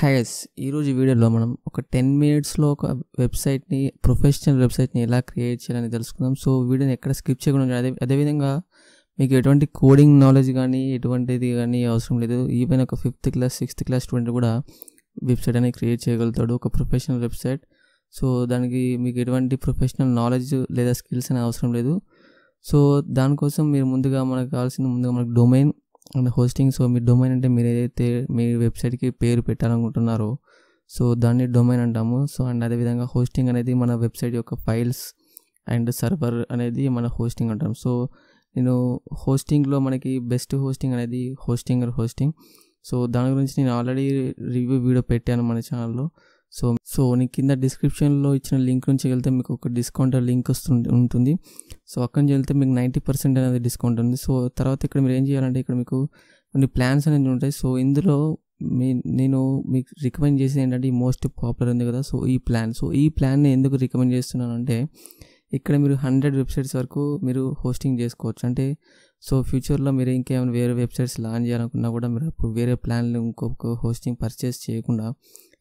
highs ఈరోజు వీడియోలో మనం ఒక టెన్ మినిట్స్లో ఒక వెబ్సైట్ని ప్రొఫెషనల్ వెబ్సైట్ని ఎలా క్రియేట్ చేయాలని తెలుసుకుందాం సో వీడియోని ఎక్కడ స్కిప్ చేయకుండా అదే అదేవిధంగా మీకు ఎటువంటి కోడింగ్ నాలెడ్జ్ కానీ ఎటువంటిది కానీ అవసరం లేదు ఈవెన్ ఒక fifth class sixth class student కూడా వెబ్సైట్ అనేది క్రియేట్ చేయగలుగుతాడు ఒక ప్రొఫెషనల్ వెబ్సైట్ సో దానికి మీకు ఎటువంటి ప్రొఫెషనల్ నాలెడ్జ్ లేదా స్కిల్స్ అనే అవసరం లేదు సో దానికోసం మీరు ముందుగా మనకు కావాల్సిన ముందుగా మనకు డొమైన్ అండ్ హోస్టింగ్ సో మీ డొమైన్ అంటే మీరు ఏదైతే మీ వెబ్సైట్కి పేరు పెట్టాలనుకుంటున్నారో సో దాన్ని డొమైన్ అంటాము సో అండ్ అదేవిధంగా హోస్టింగ్ అనేది మన వెబ్సైట్ యొక్క ఫైల్స్ అండ్ సర్వర్ అనేది మన హోస్టింగ్ అంటాం సో నేను హోస్టింగ్లో మనకి బెస్ట్ హోస్టింగ్ అనేది హోస్టింగ్ హోస్టింగ్ సో దాని గురించి నేను ఆల్రెడీ రివ్యూ వీడియో పెట్టాను మన ఛానల్లో సో సో నీ కింద డిస్క్రిప్షన్లో ఇచ్చిన లింక్ నుంచి వెళ్తే మీకు ఒక డిస్కౌంట్ లింక్ వస్తుంది ఉంటుంది సో అక్కడి నుంచి వెళ్తే మీకు నైంటీ పర్సెంట్ అనేది డిస్కౌంట్ ఉంది సో తర్వాత ఇక్కడ మీరు ఏం చేయాలంటే ఇక్కడ మీకు కొన్ని ప్లాన్స్ అనేవి ఉంటాయి సో ఇందులో మీ నేను మీకు రికమెండ్ చేసేది ఏంటంటే ఈ మోస్ట్ పాపులర్ ఉంది కదా సో ఈ ప్లాన్ సో ఈ ప్లాన్ని ఎందుకు రికమెండ్ చేస్తున్నాను అంటే ఇక్కడ మీరు హండ్రెడ్ వెబ్సైట్స్ వరకు మీరు హోస్టింగ్ చేసుకోవచ్చు అంటే సో ఫ్యూచర్లో మీరు ఇంకేమైనా వేరే వెబ్సైట్స్ లాంచ్ చేయాలనుకున్నా కూడా మీరు అప్పుడు వేరే ప్లాన్లు ఇంకొక హోస్టింగ్ పర్చేస్ చేయకుండా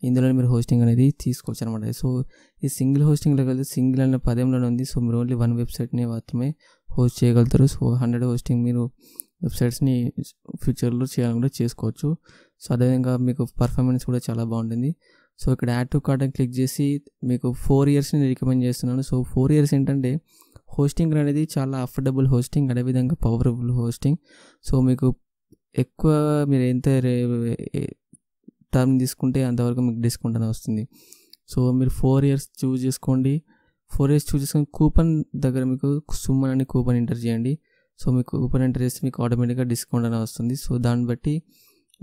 ఇందులో మీరు హోస్టింగ్ అనేది తీసుకోవచ్చు అనమాట సో ఈ సింగిల్ హోస్టింగ్లో కలిసి సింగిల్ అనే పదంలోనే ఉంది సో మీరు ఓన్లీ వన్ వెబ్సైట్ని మాత్రమే హోస్ట్ చేయగలుగుతారు సో హండ్రెడ్ హోస్టింగ్ మీరు వెబ్సైట్స్ని ఫ్యూచర్లో చేయాలనుకుంటే చేసుకోవచ్చు సో అదేవిధంగా మీకు పర్ఫార్మెన్స్ కూడా చాలా బాగుంటుంది సో ఇక్కడ యాడ్ టు కార్డ్ అని క్లిక్ చేసి మీకు ఫోర్ ఇయర్స్ని రికమెండ్ చేస్తున్నాను సో ఫోర్ ఇయర్స్ ఏంటంటే హోస్టింగ్ అనేది చాలా అఫోర్డబుల్ హోస్టింగ్ అదేవిధంగా పవర్ఫుల్ హోస్టింగ్ సో మీకు ఎక్కువ మీరు ఎంత టర్మ్ తీసుకుంటే అంతవరకు మీకు డిస్కౌంట్ అనేది వస్తుంది సో మీరు ఫోర్ ఇయర్స్ చూస్ చేసుకోండి ఫోర్ ఇయర్స్ చూస్ చేసుకుని కూపన్ దగ్గర మీకు సుమ్మన్ అని కూపన్ ఎంటర్ చేయండి సో మీకు కూపన్ ఎంటర్ చేస్తే మీకు ఆటోమేటిక్గా డిస్కౌంట్ అనేది వస్తుంది సో దాన్ని బట్టి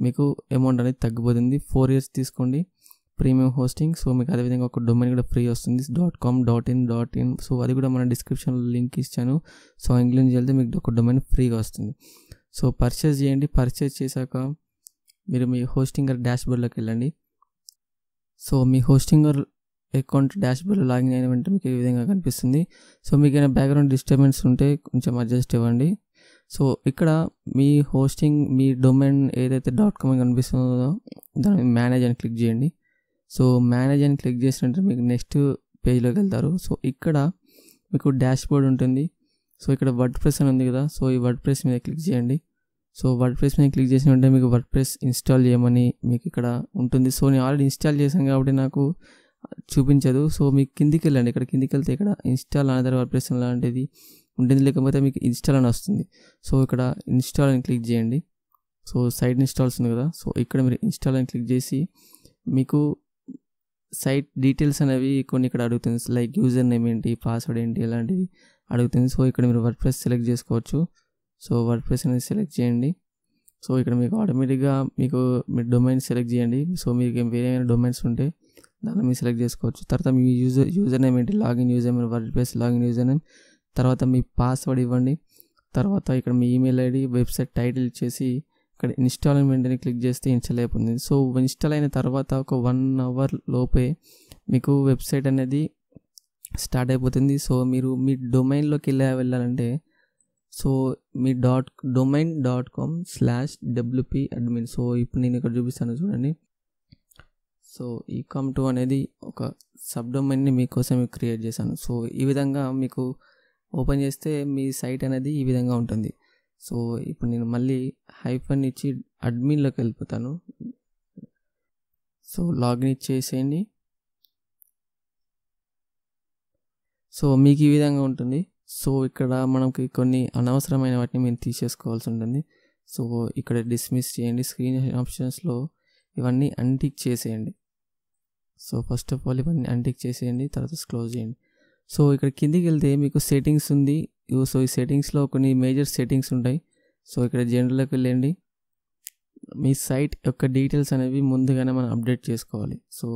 మీకు అమౌంట్ అనేది తగ్గిపోతుంది ఫోర్ ఇయర్స్ తీసుకోండి ప్రీమియం హోస్టింగ్ సో మీకు అదేవిధంగా ఒక డొమైన్ కూడా ఫ్రీ వస్తుంది dot com dot in dot in so అది కూడా మన డిస్క్రిప్షన్లో లింక్ ఇచ్చాను సో ఇంగ్లీష్ వెళ్తే మీకు ఒక డొమైన్ ఫ్రీగా వస్తుంది సో పర్చేస్ చేయండి పర్చేస్ చేశాక మీరు మీ హోస్టింగర్ డాష్బోర్డ్లోకి వెళ్ళండి సో మీ హోస్టింగర్ అకౌంట్ డాష్బోర్డ్ లాగిన్ అయిన వెంటనే మీకు ఈ విధంగా కనిపిస్తుంది సో మీకు ఏమైనా బ్యాక్గ్రౌండ్ డిస్టర్బెన్స్ ఉంటే కొంచెం అడ్జస్ట్ ఇవ్వండి సో ఇక్కడ మీ హోస్టింగ్ మీ డొమైన్ ఏదైతే డాట్ కామ్ కనిపిస్తుందో దాన్ని మేనేజ్ అని క్లిక్ చేయండి సో మేనేజ్ అని క్లిక్ చేసినట్టు మీకు నెక్స్ట్ పేజ్లోకి వెళ్తారు సో ఇక్కడ మీకు డాష్ బోర్డ్ ఉంటుంది సో ఇక్కడ వర్డ్ ప్రెస్ అని ఉంది కదా సో ఈ వర్డ్ ప్రెస్ మీద క్లిక్ చేయండి సో వర్డ్ ప్రెస్ మీద క్లిక్ చేసిన వెంటనే మీకు వర్డ్ ప్రెస్ ఇన్స్టాల్ చేయమని మీకు ఇక్కడ ఉంటుంది సో నేను ఆల్రెడీ ఇన్స్టాల్ చేశాను కాబట్టి నాకు చూపించదు సో మీకు కిందికి వెళ్ళండి ఇక్కడ కిందికి వెళ్తే ఇక్కడ ఇన్స్టాల్ అనేదారు వర్డ్ ప్రెస్ లాంటిది ఉంటుంది లేకపోతే మీకు ఇన్స్టాల్ అని వస్తుంది సో ఇక్కడ ఇన్స్టాల్ అని క్లిక్ చేయండి సో సైట్ ఇన్స్టాల్స్ ఉంది కదా సో ఇక్కడ మీరు ఇన్స్టాల్ అని క్లిక్ చేసి మీకు సైట్ డీటెయిల్స్ అనేవి కొన్ని ఇక్కడ అడుగుతుంది లైక్ యూజర్ నేమ్ ఏంటి పాస్వర్డ్ ఏంటి ఇలాంటివి అడుగుతుంది సో ఇక్కడ మీరు వర్డ్ ప్రెస్ సెలెక్ట్ చేసుకోవచ్చు సో వర్డ్ ప్రెస్ అనేది సెలెక్ట్ చేయండి సో ఇక్కడ మీకు ఆటోమేటిక్గా మీకు మీ డొమైన్ సెలెక్ట్ చేయండి సో మీకు వేరే డొమైన్స్ ఉంటే దాన్ని మీరు సెలెక్ట్ చేసుకోవచ్చు తర్వాత మీ యూజర్ యూజర్ నేమ్ ఏంటి login user name WordPress login user name తర్వాత మీ పాస్వర్డ్ ఇవ్వండి తర్వాత ఇక్కడ మీ ఈమెయిల్ ఐడి వెబ్సైట్ టైటిల్ ఇచ్చేసి ఇక్కడ ఇన్స్టాల్మెంట్ అని క్లిక్ చేస్తే ఇన్స్టాల్ అయిపోతుంది సో ఇన్స్టాల్ అయిన తర్వాత ఒక వన్ అవర్ లోపే మీకు వెబ్సైట్ అనేది స్టార్ట్ అయిపోతుంది సో మీరు మీ డొమైన్లోకి వెళ్ళా వెళ్ళాలంటే సో మీ dot domain dot com slash WP admin so ఇప్పుడు నేను ఇక్కడ చూపిస్తాను చూడండి సో ఈ కామ్ టూ అనేది ఒక సబ్ డొమైన్ని మీకోసం క్రియేట్ చేశాను సో ఈ విధంగా మీకు ఓపెన్ చేస్తే మీ సైట్ అనేది ఈ విధంగా ఉంటుంది సో ఇప్పుడు నేను మళ్ళీ హైఫన్ ఇచ్చి అడ్మిన్లోకి వెళ్ళిపోతాను సో లాగిన్ ఇచ్చేసేయండి సో మీకు ఈ విధంగా ఉంటుంది సో ఇక్కడ మనకి కొన్ని అనవసరమైన వాటిని మేము తీసేసుకోవాల్సి ఉంటుంది సో ఇక్కడ డిస్మిస్ చేయండి స్క్రీన్ ఆప్షన్స్లో ఇవన్నీ అన్టిక్ చేసేయండి సో ఫస్ట్ ఆఫ్ ఆల్ ఇవన్నీ అన్టిక్ చేసేయండి తర్వాత క్లోజ్ చేయండి సో ఇక్కడ కిందికి వెళ్తే మీకు సెట్టింగ్స్ ఉంది సో ఈ సెట్టింగ్స్లో కొన్ని మేజర్ సెట్టింగ్స్ ఉంటాయి సో ఇక్కడ జనరల్కి వెళ్ళండి మీ సైట్ యొక్క డీటెయిల్స్ అనేవి ముందుగానే మనం అప్డేట్ చేసుకోవాలి సో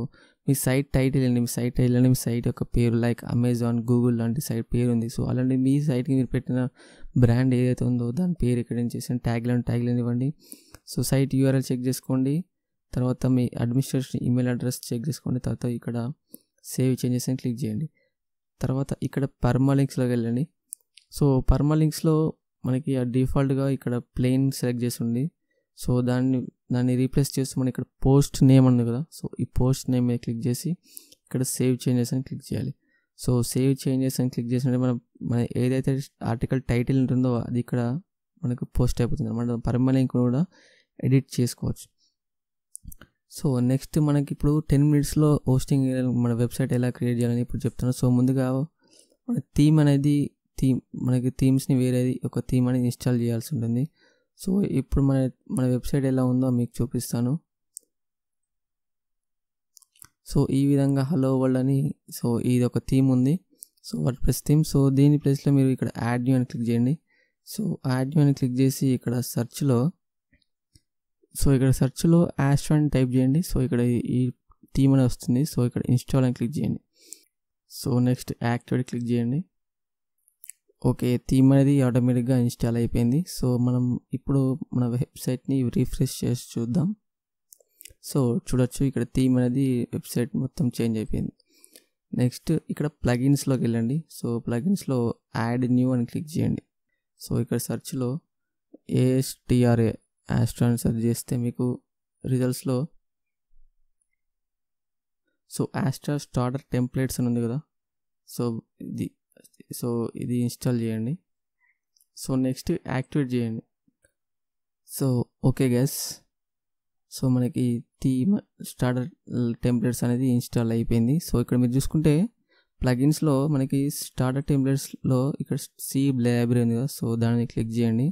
మీ సైట్ టైటిల్ అండి మీ సైట్ టైటిల్ అంటే మీ సైట్ యొక్క పేరు లైక్ అమెజాన్ గూగుల్ లాంటి సైట్ పేరు ఉంది సో అలాంటి మీ సైట్కి మీరు పెట్టిన బ్రాండ్ ఏదైతే ఉందో దాని పేరు ఎక్కడ చేసిన ట్యాగ్లను ట్యాగ్లను ఇవ్వండి సో సైట్ యూఆర్ఎల్ చెక్ చేసుకోండి తర్వాత మీ అడ్మినిస్ట్రేషన్ ఈమెయిల్ అడ్రస్ చెక్ చేసుకోండి తర్వాత ఇక్కడ సేవ్ చేంజెస్ అని క్లిక్ చేయండి తర్వాత ఇక్కడ పర్మాలింక్స్లోకి వెళ్ళండి సో పర్మాలింక్స్లో మనకి డిఫాల్ట్గా ఇక్కడ ప్లెయిన్ సెలెక్ట్ చేసి ఉంది సో దాన్ని దాన్ని రీప్లేస్ చేస్తూ మనం ఇక్కడ పోస్ట్ నేమ్ అన్నది కదా సో ఈ పోస్ట్ నేమ్ మీద క్లిక్ చేసి ఇక్కడ సేవ్ చేంజెస్ అని క్లిక్ చేయాలి సో సేవ్ చేంజెస్ అని క్లిక్ చేసినట్టు మనం మన ఏదైతే ఆర్టికల్ టైటిల్ ఉంటుందో అది ఇక్కడ మనకు పోస్ట్ అయిపోతుంది అనమాట పర్మనెంట్ కూడా ఎడిట్ చేసుకోవచ్చు సో నెక్స్ట్ మనకి ఇప్పుడు టెన్ మినిట్స్లో హోస్టింగ్ మన వెబ్సైట్ ఎలా క్రియేట్ చేయాలని ఇప్పుడు చెప్తాను సో ముందుగా మన థీమ్ అనేది థీమ్ మనకి థీమ్స్ని వేరేది ఒక థీమ్ అనేది ఇన్స్టాల్ చేయాల్సి ఉంటుంది సో ఇప్పుడు మన మన వెబ్సైట్ ఎలా ఉందో మీకు చూపిస్తాను సో ఈ విధంగా హలో వరల్డ్ అని సో ఇది ఒక థీమ్ ఉంది so word plus theme so దీని ప్లేస్లో మీరు ఇక్కడ యాడ్ న్యూ అని క్లిక్ చేయండి సో యాడ్ న్యూ అని క్లిక్ చేసి ఇక్కడ సర్చ్లో సో ఇక్కడ సర్చ్లో యాష్ అని టైప్ చేయండి సో ఇక్కడ ఈ థీమ్ అని వస్తుంది సో ఇక్కడ ఇన్స్టాల్ అని క్లిక్ చేయండి సో నెక్స్ట్ యాక్టివేట్ క్లిక్ చేయండి ఓకే థీమ్ అనేది ఆటోమేటిక్గా ఇన్స్టాల్ అయిపోయింది సో మనం ఇప్పుడు మన వెబ్సైట్ని రీఫ్రెష్ చేసి చూద్దాం సో చూడొచ్చు ఇక్కడ థీమ్ అనేది వెబ్సైట్ మొత్తం చేంజ్ అయిపోయింది నెక్స్ట్ ఇక్కడ ప్లగిన్స్లోకి వెళ్ళండి సో ప్లగిన్స్లో యాడ్ న్యూ అని క్లిక్ చేయండి సో ఇక్కడ సెర్చ్లో ఏఎస్టిఆర్ఏ యాస్ట్రా అని సెర్చ్ చేస్తే మీకు రిజల్ట్స్లో సో యాస్ట్రా స్టార్టర్ టెంప్లెట్స్ అని ఉంది కదా సో ఇది సో ఇది ఇన్స్టాల్ చేయండి సో నెక్స్ట్ యాక్టివేట్ చేయండి సో ఓకే గ్యాస్ సో మనకి థీమ్ స్టార్టర్ టెంప్లెట్స్ అనేది ఇన్స్టాల్ అయిపోయింది సో ఇక్కడ మీరు చూసుకుంటే ప్లగిన్స్లో మనకి స్టార్టర్ టెంప్లెట్స్లో ఇక్కడ సి లైబ్రరీ ఉంది కదా సో దాన్ని క్లిక్ చేయండి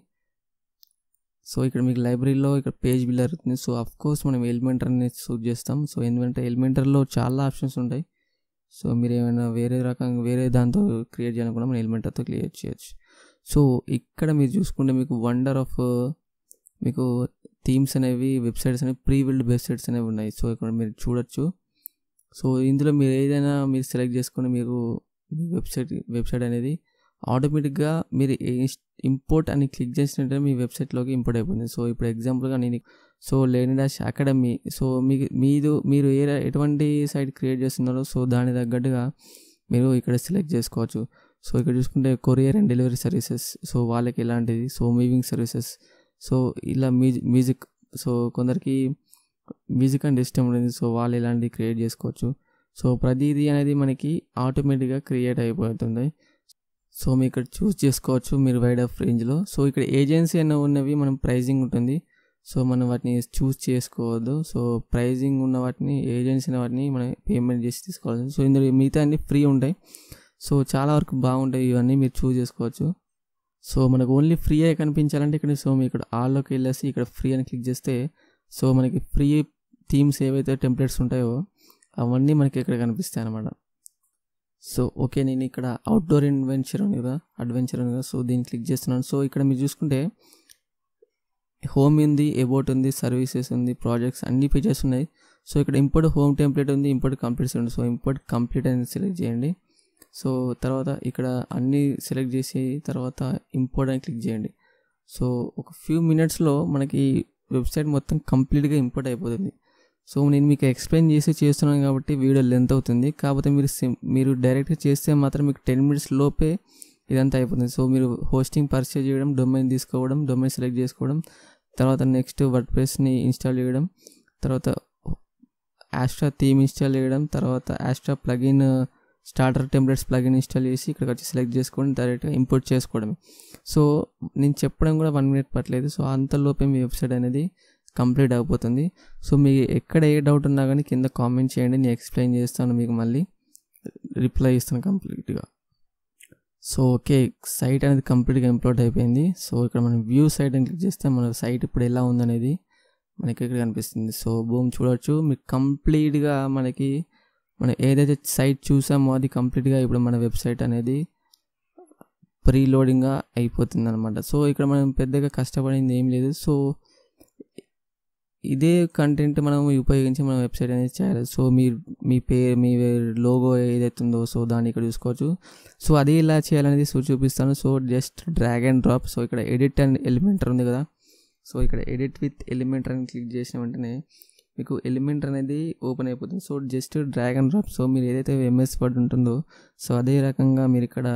సో ఇక్కడ మీకు లైబ్రరీలో ఇక్కడ పేజ్ బిల్డర్ అవుతుంది సో అఫ్ కోర్స్ మనం ఎలిమెంటర్ అనేది చూస్ చేస్తాం సో ఎందుకంటే ఎలిమెంటర్లో చాలా ఆప్షన్స్ ఉంటాయి సో మీరు ఏమైనా వేరే రకంగా వేరే దాంతో క్రియేట్ చేయాలనుకున్నా మన ఎలిమెంటర్తో క్రియేట్ చేయొచ్చు సో ఇక్కడ మీరు చూసుకుంటే మీకు వండర్ ఆఫ్ మీకు థీమ్స్ అనేవి వెబ్సైట్స్ అనేవి ప్రీ బిల్డ్ వెబ్సైట్స్ అనేవి ఉన్నాయి సో ఇక్కడ మీరు చూడొచ్చు సో ఇందులో మీరు ఏదైనా మీరు సెలెక్ట్ చేసుకుని మీరు వెబ్సైట్ వెబ్సైట్ అనేది ఆటోమేటిక్గా మీరు ఇంపోర్ట్ అని క్లిక్ చేసినట్టే మీ వెబ్సైట్లోకి ఇంపోర్ట్ అయిపోయింది సో ఇప్పుడు ఎగ్జాంపుల్గా నేను సో లేని డాష్ అకాడమీ సో మీ మీరు మీరు ఏ ఎటువంటి సైట్ క్రియేట్ చేస్తున్నారో సో దాని తగ్గట్టుగా మీరు ఇక్కడ సెలెక్ట్ చేసుకోవచ్చు సో ఇక్కడ చూసుకుంటే courier and delivery services so వాళ్ళకి ఎలాంటిది సో మూవింగ్ సర్వీసెస్ సో ఇలా మ్యూజిక్ సో కొందరికి మ్యూజిక్ అంటే ఇష్టం ఉంటుంది సో వాళ్ళు ఇలాంటివి క్రియేట్ చేసుకోవచ్చు సో ప్రతిదీ అనేది మనకి ఆటోమేటిక్గా క్రియేట్ అయిపోతుంది సో మీరు ఇక్కడ చూస్ చేసుకోవచ్చు మీరు వైడ్ ఆఫ్ రేంజ్లో సో ఇక్కడ ఏజెన్సీ అయినా ఉన్నవి మనం ప్రైజింగ్ ఉంటుంది సో మనం వాటిని చూస్ చేసుకోవద్దు సో ప్రైజింగ్ ఉన్న వాటిని ఏజెన్సీ ఉన్న వాటిని మనం పేమెంట్ చేసి తీసుకోవాలి సో ఇందులో మిగతా అన్ని ఫ్రీ ఉంటాయి సో చాలా వరకు బాగుంటాయి ఇవన్నీ మీరు చూస్ చేసుకోవచ్చు సో మనకు ఓన్లీ ఫ్రీ అయి కనిపించాలంటే ఇక్కడ సో మీ ఇక్కడ ఆల్లోకి వెళ్ళేసి ఇక్కడ ఫ్రీ అని క్లిక్ చేస్తే సో మనకి ఫ్రీ థీమ్స్ ఏవైతే టెంప్లెట్స్ ఉంటాయో అవన్నీ మనకి ఇక్కడ కనిపిస్తాయి అన్నమాట సో ఓకే నేను ఇక్కడ అవుట్డోర్ ఇన్వెంచర్ అని కదా అడ్వెంచర్ అని కదా సో దీన్ని క్లిక్ చేస్తున్నాను సో ఇక్కడ మీరు చూసుకుంటే హోమ్ ఉంది ఎబోట్ ఉంది సర్వీసెస్ ఉంది ప్రాజెక్ట్స్ అన్ని పేజెస్ ఉన్నాయి సో ఇక్కడ ఇంపోర్ట్ హోమ్ టెంప్లెట్ ఉంది ఇంపోర్ట్ కంప్లీట్ ఉంది సో ఇంపోర్ట్ కంప్లీట్ అని సెలెక్ట్ చేయండి సో తర్వాత ఇక్కడ అన్నీ సెలెక్ట్ చేసి తర్వాత ఇంపోర్ట్ అని క్లిక్ చేయండి సో ఒక ఫ్యూ మినిట్స్లో మనకి వెబ్సైట్ మొత్తం కంప్లీట్గా ఇంపోర్ట్ అయిపోతుంది సో నేను మీకు ఎక్స్ప్లెయిన్ చేసి చేస్తున్నాను కాబట్టి వీడియో లెంత్ అవుతుంది కాకపోతే మీరు మీరు డైరెక్ట్గా చేస్తే మాత్రం మీకు టెన్ మినిట్స్ లోపే ఇదంతా అయిపోతుంది సో మీరు హోస్టింగ్ పర్చేజ్ చేయడం డొమైన్ తీసుకోవడం డొమైన్ సెలెక్ట్ చేసుకోవడం తర్వాత నెక్స్ట్ వర్డ్ ప్రెస్ని ఇన్స్టాల్ చేయడం తర్వాత యాస్ట్రా థీమ్ ఇన్స్టాల్ చేయడం తర్వాత Astra plugin starter templates plugin install చేసి ఇక్కడికి వచ్చి సెలెక్ట్ చేసుకొని డైరెక్ట్గా ఇంపోర్ట్ చేసుకోవడం సో నేను చెప్పడం కూడా వన్ మినిట్ పట్టలేదు సో అంతలోపే మీ వెబ్సైట్ అనేది కంప్లీట్ అయిపోతుంది సో మీకు ఎక్కడ ఏ డౌట్ ఉన్నా కానీ కింద కామెంట్ చేయండి నేను ఎక్స్ప్లెయిన్ చేస్తాను మీకు మళ్ళీ రిప్లై ఇస్తాను కంప్లీట్గా సో ఓకే సైట్ అనేది కంప్లీట్గా ఇంప్లోడ్ అయిపోయింది సో ఇక్కడ మనం వ్యూ సైట్ అని క్లిక్ చేస్తే మన సైట్ ఇప్పుడు ఎలా ఉందనేది మనకి ఇక్కడ కనిపిస్తుంది సో భూమి చూడవచ్చు మీకు కంప్లీట్గా మనకి మనం ఏదైతే సైట్ చూసామో అది కంప్లీట్గా ఇప్పుడు మన వెబ్సైట్ అనేది ప్రీలోడింగ్గా అయిపోతుంది అనమాట సో ఇక్కడ మనం పెద్దగా కష్టపడింది ఏం లేదు సో ఇదే కంటెంట్ మనం ఉపయోగించి మనం వెబ్సైట్ అనేది చేయాలి సో మీరు మీ పేరు మీ లోగో ఏదైతే ఉందో సో దాన్ని ఇక్కడ చూసుకోవచ్చు సో అది ఇలా చేయాలనేది సో చూపిస్తాను so just drag and drop so ఇక్కడ ఎడిట్ అండ్ ఎలిమెంటర్ ఉంది కదా సో ఇక్కడ ఎడిట్ విత్ ఎలిమెంటర్ అని క్లిక్ చేసిన వెంటనే మీకు ఎలిమెంటర్ అనేది ఓపెన్ అయిపోతుంది so just drag and drop so మీరు ఏదైతే ఎంఎస్ వర్డ్ ఉంటుందో సో అదే రకంగా మీరు ఇక్కడ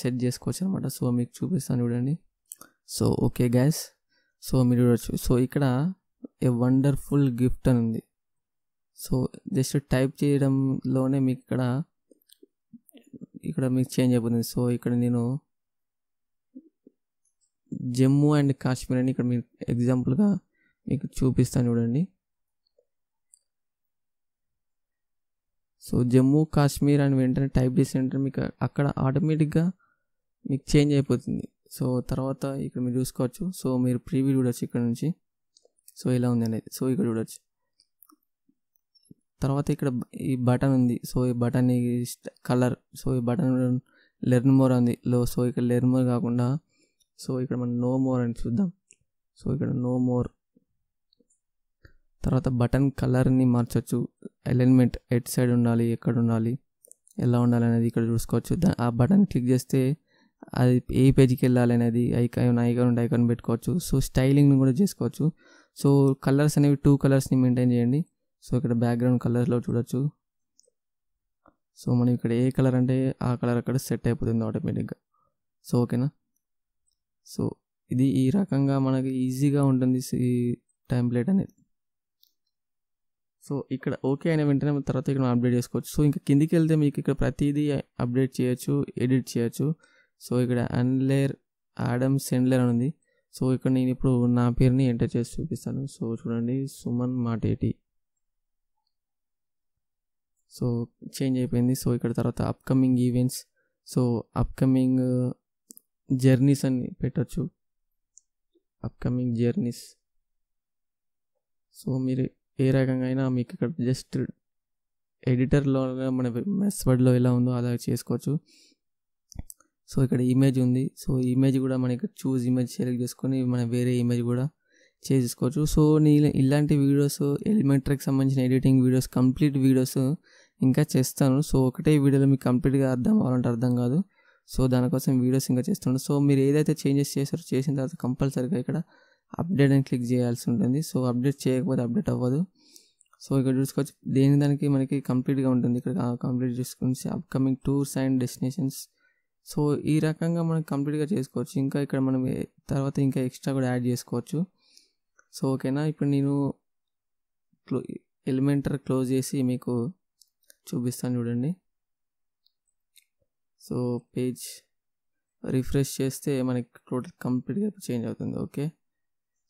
సెట్ చేసుకోవచ్చు అనమాట సో మీకు చూపిస్తాను చూడండి సో ఓకే గ్యాస్ సో మీరు చూడవచ్చు సో ఇక్కడ ఏ వండర్ఫుల్ గిఫ్ట్ అని ఉంది సో జస్ట్ టైప్ చేయడంలోనే మీకు ఇక్కడ ఇక్కడ మీకు చేంజ్ అయిపోతుంది సో ఇక్కడ నేను జమ్మూ అండ్ కాశ్మీర్ అని ఇక్కడ మీకు ఎగ్జాంపుల్గా మీకు చూపిస్తాను చూడండి సో జమ్మూ కాశ్మీర్ అని వెంటనే టైప్ చేసినట్టు మీకు అక్కడ ఆటోమేటిక్గా మీకు చేంజ్ అయిపోతుంది సో తర్వాత ఇక్కడ మీరు చూసుకోవచ్చు సో మీరు ప్రీవ్యూ చూడొచ్చు ఇక్కడ నుంచి సో ఇలా ఉంది అనేది సో ఇక్కడ చూడొచ్చు తర్వాత ఇక్కడ ఈ బటన్ ఉంది సో ఈ బటన్ కలర్ సో ఈ బటన్ లెర్న్ మోర్ ఉంది లో సో ఇక్కడ లెర్న్ మోర్ కాకుండా సో ఇక్కడ మనం నో మోర్ అని చూద్దాం సో ఇక్కడ నో మోర్ తర్వాత బటన్ కలర్ని మార్చవచ్చు అలైన్మెంట్ ఎట్ సైడ్ ఉండాలి ఎక్కడ ఉండాలి ఎలా ఉండాలి అనేది ఇక్కడ చూసుకోవచ్చు ఆ బటన్ క్లిక్ చేస్తే అది ఏ పేజీకి వెళ్ళాలి అనేది ఐకాన్ ఐకాన్ ఉంటే ఐకాన్ పెట్టుకోవచ్చు సో స్టైలింగ్ని కూడా చేసుకోవచ్చు సో కలర్స్ అనేవి టూ కలర్స్ని మెయింటైన్ చేయండి సో ఇక్కడ బ్యాక్గ్రౌండ్ కలర్స్లో చూడొచ్చు సో మనం ఇక్కడ ఏ కలర్ అంటే ఆ కలర్ అక్కడ సెట్ అయిపోతుంది ఆటోమేటిక్గా సో ఓకేనా సో ఇది ఈ రకంగా మనకి ఈజీగా ఉంటుంది ఈ టైంప్లేట్ అనేది సో ఇక్కడ ఓకే అయిన వెంటనే తర్వాత ఇక్కడ అప్డేట్ చేసుకోవచ్చు సో ఇంకా కిందికి వెళ్తే మీకు ఇక్కడ ప్రతిదీ అప్డేట్ చేయొచ్చు ఎడిట్ చేయొచ్చు సో ఇక్కడ అన్లేర్ యాడమ్ సెండ్లేర్ అని ఉంది సో ఇక్కడ నేను ఇప్పుడు నా పేరుని ఎంటర్ చేసి చూపిస్తాను సో చూడండి సుమన్ మాటేటి సో చేంజ్ అయిపోయింది సో ఇక్కడ తర్వాత upcoming events so upcoming journeys uh, అని పెట్టచ్చు అప్కమింగ్ జర్నీస్ సో మీరు ఏ రకంగా అయినా మీకు ఇక్కడ జస్ట్ ఎడిటర్లో మన మెస్ వర్డ్లో ఎలా ఉందో అలా చేసుకోవచ్చు సో ఇక్కడ ఇమేజ్ ఉంది సో ఇమేజ్ కూడా మనకి చూస్ ఇమేజ్ సెలెక్ట్ చేసుకొని మనం వేరే ఇమేజ్ కూడా చేసుకోవచ్చు సో నేను ఇలాంటి వీడియోస్ ఎలిమెంటరీకి సంబంధించిన ఎడిటింగ్ వీడియోస్ కంప్లీట్ వీడియోస్ ఇంకా చేస్తాను సో ఒకటే వీడియోలో మీకు కంప్లీట్గా అర్థం అవ్వాలంటే అర్థం కాదు సో దానికోసం వీడియోస్ ఇంకా చేస్తున్నాను సో మీరు ఏదైతే చేంజెస్ చేశారో చేసిన తర్వాత కంపల్సరీగా ఇక్కడ అప్డేట్ అని క్లిక్ చేయాల్సి ఉంటుంది సో అప్డేట్ చేయకపోతే అప్డేట్ అవ్వదు సో ఇక్కడ చూసుకోవచ్చు దేని దానికి మనకి కంప్లీట్గా ఉంటుంది ఇక్కడ కంప్లీట్ చూసుకుని upcoming tours and destinations so ఈ రకంగా మనం కంప్లీట్గా చేసుకోవచ్చు ఇంకా ఇక్కడ మనం తర్వాత ఇంకా ఎక్స్ట్రా కూడా యాడ్ చేసుకోవచ్చు సో ఓకేనా ఇప్పుడు నేను క్లో ఎలిమెంటర్ క్లోజ్ చేసి మీకు చూపిస్తాను చూడండి సో పేజ్ రిఫ్రెష్ చేస్తే మనకి టోటల్ కంప్లీట్గా చేంజ్ అవుతుంది ఓకే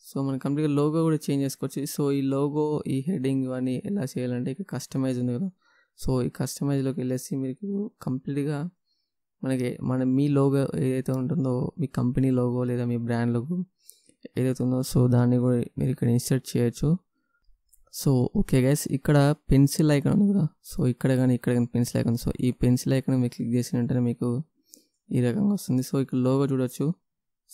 సో మనం కంప్లీట్గా లోగో కూడా చేంజ్ చేసుకోవచ్చు సో ఈ లోగో ఈ హెడ్డింగ్ ఇవన్నీ ఎలా చేయాలంటే ఇక కస్టమైజ్ ఉంది కదా సో ఈ కస్టమైజ్లోకి వెళ్ళేసి మీకు కంప్లీట్గా మనకి మన మీ లోగో ఏదైతే ఉంటుందో మీ కంపెనీ లోగో లేదా మీ బ్రాండ్ లోగో ఏదైతే ఉందో సో దాన్ని కూడా మీరు ఇక్కడ ఇన్సర్ట్ చేయొచ్చు సో ఓకే గైస్ ఇక్కడ పెన్సిల్ ఐకన్ ఉంది కదా సో ఇక్కడ కానీ ఇక్కడ కానీ పెన్సిల్ ఐకన్ సో ఈ పెన్సిల్ ఐకన్ మీరు క్లిక్ చేసిన మీకు ఈ రకంగా వస్తుంది సో ఇక్కడ లోగో చూడొచ్చు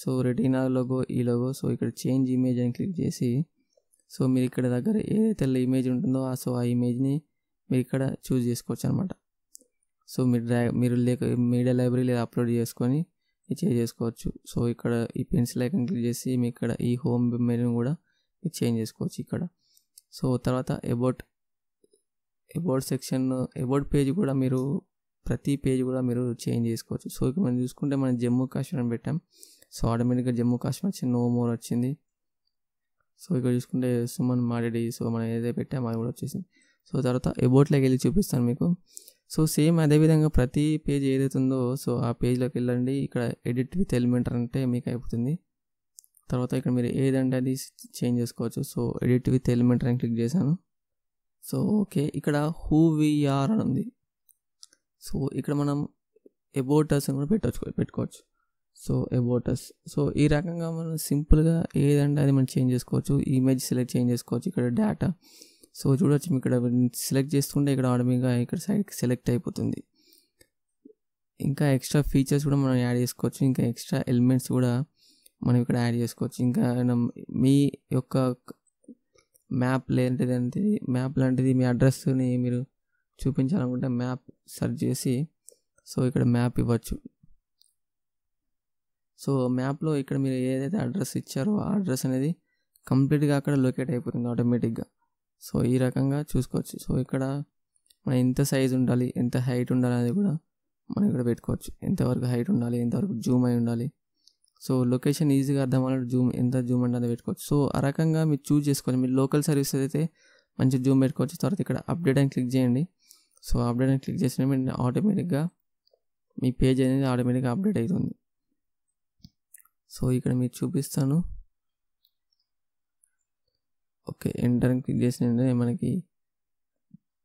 సో రెటీనా లోగో ఈ లోగో సో ఇక్కడ చేంజ్ ఇమేజ్ అని క్లిక్ చేసి సో మీరు ఇక్కడ దగ్గర ఏదైతే ఇమేజ్ ఉంటుందో ఆ సో ఆ ఇమేజ్ని మీరు ఇక్కడ చూస్ చేసుకోవచ్చు అనమాట సో మీరు డ్రా మీరు లేక మీడియా లేదా అప్లోడ్ చేసుకొని చేంజ్ చేసుకోవచ్చు సో ఇక్కడ ఈ పెన్సిల్ ఐకన్ క్లిక్ చేసి మీ ఇక్కడ ఈ హోమ్ మెనూ కూడా మీరు చేంజ్ చేసుకోవచ్చు ఇక్కడ సో తర్వాత about about section about page కూడా మీరు ప్రతి పేజ్ కూడా మీరు చేంజ్ చేసుకోవచ్చు సో ఇక్కడ మనం చూసుకుంటే మనం జమ్మూ కాశ్మీర్ అని పెట్టాం సో ఆటోమేటిక్గా జమ్మూ కాశ్మీర్ వచ్చి నో మోర్ వచ్చింది సో ఇక్కడ చూసుకుంటే సుమన్ మాడేడి సో మనం ఏదైతే పెట్టామో అది కూడా వచ్చేసింది సో తర్వాత అబౌట్లోకి వెళ్ళి చూపిస్తాను మీకు సో సేమ్ అదేవిధంగా ప్రతి పేజ్ ఏదైతుందో సో ఆ పేజ్లోకి వెళ్ళండి ఇక్కడ ఎడిట్ విత్ ఎలిమెంటర్ అంటే మీకు అయిపోతుంది తర్వాత ఇక్కడ మీరు ఏదంటే అది చేంజ్ చేసుకోవచ్చు సో ఎడిట్ విత్ ఎలిమెంటర్ అని క్లిక్ చేశాను సో ఓకే ఇక్కడ హూ వీఆర్ అని ఉంది సో ఇక్కడ మనం ఎబోటస్ అని కూడా పెట్టవచ్చు పెట్టుకోవచ్చు సో ఎబోటస్ సో ఈ రకంగా మనం సింపుల్గా ఏదంటే అది మనం చేంజ్ చేసుకోవచ్చు ఇమేజ్ సెలెక్ట్ చేంజ్ చేసుకోవచ్చు ఇక్కడ డేటా సో చూడొచ్చు ఇక్కడ సెలెక్ట్ చేస్తుంటే ఇక్కడ ఆటోమేటిక్గా ఇక్కడ సైడ్ సెలెక్ట్ అయిపోతుంది ఇంకా ఎక్స్ట్రా ఫీచర్స్ కూడా మనం యాడ్ చేసుకోవచ్చు ఇంకా ఎక్స్ట్రా ఎలిమెంట్స్ కూడా మనం ఇక్కడ యాడ్ చేసుకోవచ్చు ఇంకా మీ యొక్క మ్యాప్ లేదంటే మ్యాప్ లాంటిది మీ అడ్రస్ని మీరు చూపించాలనుకుంటే మ్యాప్ సెర్చ్ చేసి సో ఇక్కడ మ్యాప్ ఇవ్వచ్చు సో మ్యాప్లో ఇక్కడ మీరు ఏదైతే అడ్రస్ ఇచ్చారో ఆ అడ్రస్ అనేది కంప్లీట్గా అక్కడ లొకేట్ అయిపోతుంది ఆటోమేటిక్గా సో ఈ రకంగా చూసుకోవచ్చు సో ఇక్కడ మనం ఎంత సైజ్ ఉండాలి ఎంత హైట్ ఉండాలి అనేది కూడా మనం ఇక్కడ పెట్టుకోవచ్చు ఎంతవరకు హైట్ ఉండాలి ఎంతవరకు జూమ్ అయి ఉండాలి సో లొకేషన్ ఈజీగా అర్థం అన్నట్టు జూమ్ ఎంత జూమ్ ఉండాలి పెట్టుకోవచ్చు సో ఆ రకంగా మీరు చూస్ చేసుకోవచ్చు మీరు లోకల్ సర్వీస్ అయితే మంచి జూమ్ పెట్టుకోవచ్చు తర్వాత ఇక్కడ అప్డేట్ అని క్లిక్ చేయండి సో అప్డేట్ అని క్లిక్ చేసిన మీరు ఆటోమేటిక్గా మీ పేజ్ అనేది ఆటోమేటిక్గా అప్డేట్ అవుతుంది సో ఇక్కడ మీరు చూపిస్తాను ఓకే ఎంటర్ క్లిక్ చేసిన వెంటనే మనకి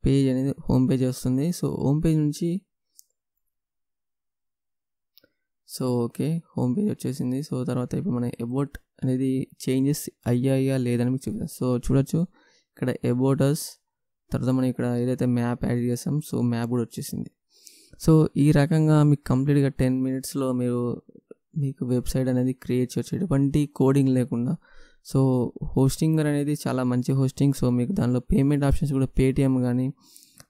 పేజ్ అనేది హోమ్ పేజ్ వస్తుంది సో హోమ్ పేజ్ నుంచి సో ఓకే హోమ్ పేజ్ వచ్చేసింది సో తర్వాత ఇప్పుడు మన అబౌట్ అనేది చేంజెస్ అయ్యాయా లేదని మీకు చూపిస్తాం సో చూడొచ్చు ఇక్కడ అబౌటర్స్ తర్వాత మనం ఇక్కడ ఏదైతే మ్యాప్ యాడ్ చేస్తాం సో మ్యాప్ కూడా వచ్చేసింది సో ఈ రకంగా మీకు కంప్లీట్గా టెన్ మినిట్స్లో మీరు మీకు వెబ్సైట్ అనేది క్రియేట్ చేయొచ్చు ఎటువంటి కోడింగ్ లేకుండా సో హోస్టింగ్ అనేది చాలా మంచి హోస్టింగ్ సో మీకు దానిలో పేమెంట్ ఆప్షన్స్ కూడా పేటిఎం కానీ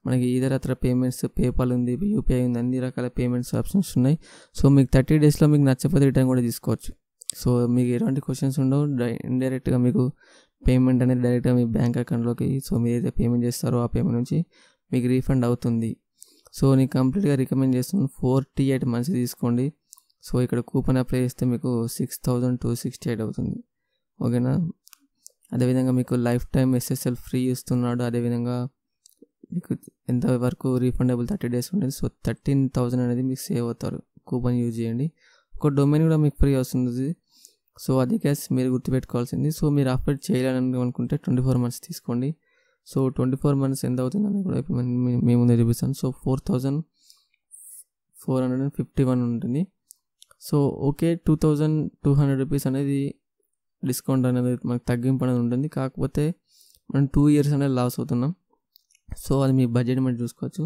మనకి ఇతరత్ర పేమెంట్స్ పేపాల్ ఉంది యూపీఐ ఉంది అన్ని రకాల పేమెంట్స్ ఆప్షన్స్ ఉన్నాయి సో మీకు థర్టీ డేస్లో మీకు నచ్చపోతే రిటర్న్ కూడా తీసుకోవచ్చు సో మీకు ఎలాంటి క్వశ్చన్స్ ఉండవు ఇండైరెక్ట్గా మీకు పేమెంట్ అనేది డైరెక్ట్గా మీ బ్యాంక్ అకౌంట్లోకి సో మీరు ఏదైతే పేమెంట్ చేస్తారో ఆ పేమెంట్ నుంచి మీకు రీఫండ్ అవుతుంది సో నేను కంప్లీట్గా రికమెండ్ చేస్తున్నాను ఫోర్ టీ ఎయిట్ మంత్స్ తీసుకోండి సో ఇక్కడ కూపన్ అప్లై చేస్తే మీకు six thousand two sixty eight అవుతుంది ఓకేనా అదేవిధంగా మీకు లైఫ్ టైం ఎస్ఎస్ఎల్ ఫ్రీ ఇస్తున్నాడు అదేవిధంగా మీకు ఎంత వరకు రీఫండబుల్ థర్టీ డేస్ ఉండేది సో థర్టీన్ థౌజండ్ అనేది మీకు సేవ్ అవుతారు కూపన్ యూజ్ చేయండి ఒక డొమైన్ కూడా మీకు ఫ్రీ వస్తుంది సో అది గ్యాస్ మీరు గుర్తుపెట్టుకోవాల్సింది సో మీరు ఆఫర్ చేయాలని అనుకుంటే ట్వంటీ ఫోర్ మంత్స్ తీసుకోండి సో ట్వంటీ ఫోర్ మంత్స్ ఎంత అవుతుందని కూడా ఇప్పుడు మీ ముందు చూపిస్తాను so four thousand four hundred and fifty one ఉంటుంది so okay two thousand two hundred rupees అనేది డిస్కౌంట్ అనేది మనకు తగ్గింపు అనేది ఉంటుంది కాకపోతే మనం టూ ఇయర్స్ అనేది లాస్ అవుతున్నాం సో అది మీ బడ్జెట్ మనం చూసుకోవచ్చు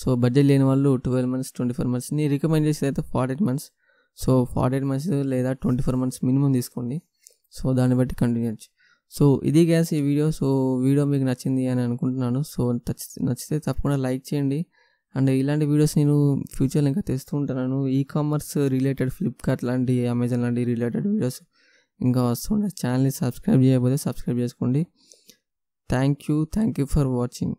సో బడ్జెట్ లేని వాళ్ళు ట్వెల్వ్ మంత్స్ ట్వంటీ ఫోర్ మంత్స్ని రికమెండ్ చేసేది అయితే forty eight months so forty eight months లేదా ట్వంటీ ఫోర్ మంత్స్ మినిమం తీసుకోండి సో దాన్ని బట్టి కంటిన్యూ చేయొచ్చు సో ఇది గ్యాస్ ఈ వీడియో సో వీడియో మీకు నచ్చింది అని అనుకుంటున్నాను సో నచ్చితే తప్పకుండా లైక్ చేయండి అండ్ ఇలాంటి వీడియోస్ నేను ఫ్యూచర్లో ఇంకా తెస్తూ ఉంటాను ఈ కామర్స్ రిలేటెడ్ ఫ్లిప్కార్ట్ లాంటి అమెజాన్ లాంటి రిలేటెడ్ వీడియోస్ ఇంకా వస్తుండే ఛానల్ని సబ్స్క్రైబ్ చేయకపోతే సబ్స్క్రైబ్ చేసుకోండి thank you thank you for watching